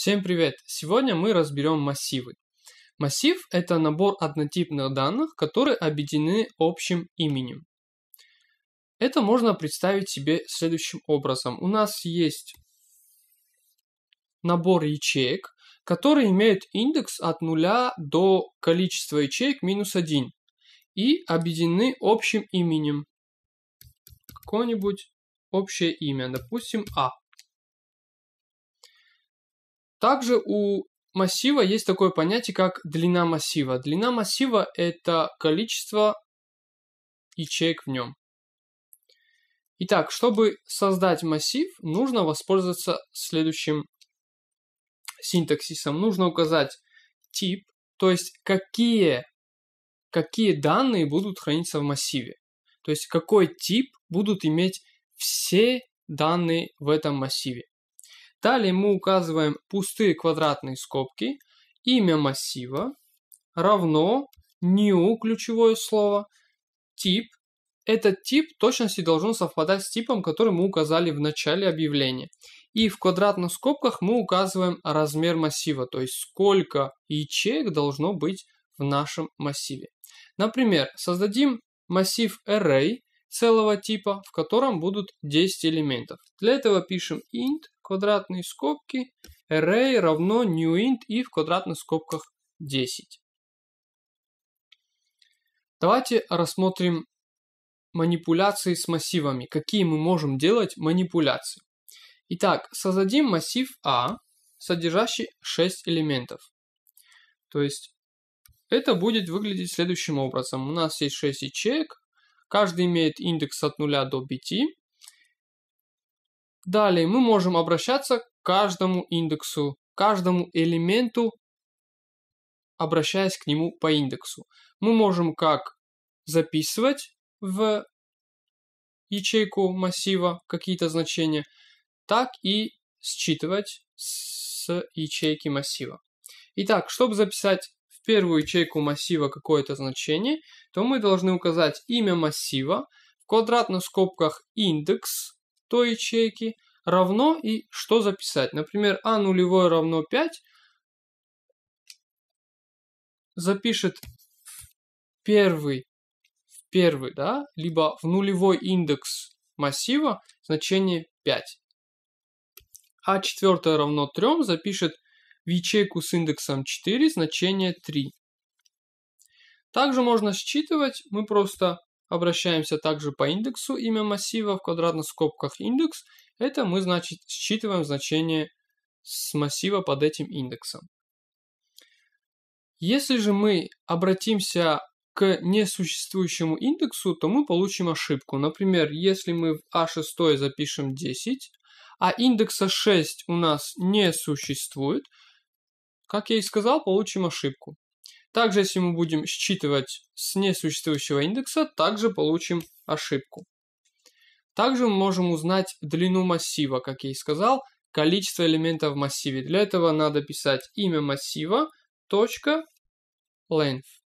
Всем привет! Сегодня мы разберем массивы. Массив – это набор однотипных данных, которые объединены общим именем. Это можно представить себе следующим образом. У нас есть набор ячеек, которые имеют индекс от 0 до количества ячеек минус 1 и объединены общим именем. Какое-нибудь общее имя, допустим, А. Также у массива есть такое понятие, как длина массива. Длина массива – это количество ячеек в нем. Итак, чтобы создать массив, нужно воспользоваться следующим синтаксисом. Нужно указать тип, то есть какие, какие данные будут храниться в массиве. То есть какой тип будут иметь все данные в этом массиве. Далее мы указываем пустые квадратные скобки, имя массива равно new ключевое слово, тип. Этот тип точности должен совпадать с типом, который мы указали в начале объявления. И в квадратных скобках мы указываем размер массива, то есть сколько ячеек должно быть в нашем массиве. Например, создадим массив array целого типа, в котором будут 10 элементов. Для этого пишем int, квадратные скобки, array равно new int и в квадратных скобках 10. Давайте рассмотрим манипуляции с массивами. Какие мы можем делать манипуляции? Итак, создадим массив a, а, содержащий 6 элементов. То есть это будет выглядеть следующим образом. У нас есть 6 ячеек, Каждый имеет индекс от 0 до 5. Далее мы можем обращаться к каждому индексу, каждому элементу, обращаясь к нему по индексу. Мы можем как записывать в ячейку массива какие-то значения, так и считывать с ячейки массива. Итак, чтобы записать в первую ячейку массива какое-то значение, то мы должны указать имя массива, в квадратных скобках индекс той ячейки, равно и что записать. Например, а нулевое равно 5 запишет первый, первый, да, либо в нулевой индекс массива значение 5. А четвертое равно 3 запишет в ячейку с индексом 4 значение 3. Также можно считывать, мы просто обращаемся также по индексу, имя массива в квадратных скобках индекс, это мы, значит, считываем значение с массива под этим индексом. Если же мы обратимся к несуществующему индексу, то мы получим ошибку. Например, если мы в А6 запишем 10, а индекса 6 у нас не существует, как я и сказал, получим ошибку. Также, если мы будем считывать с несуществующего индекса, также получим ошибку. Также мы можем узнать длину массива, как я и сказал, количество элементов в массиве. Для этого надо писать имя массива, точка, length.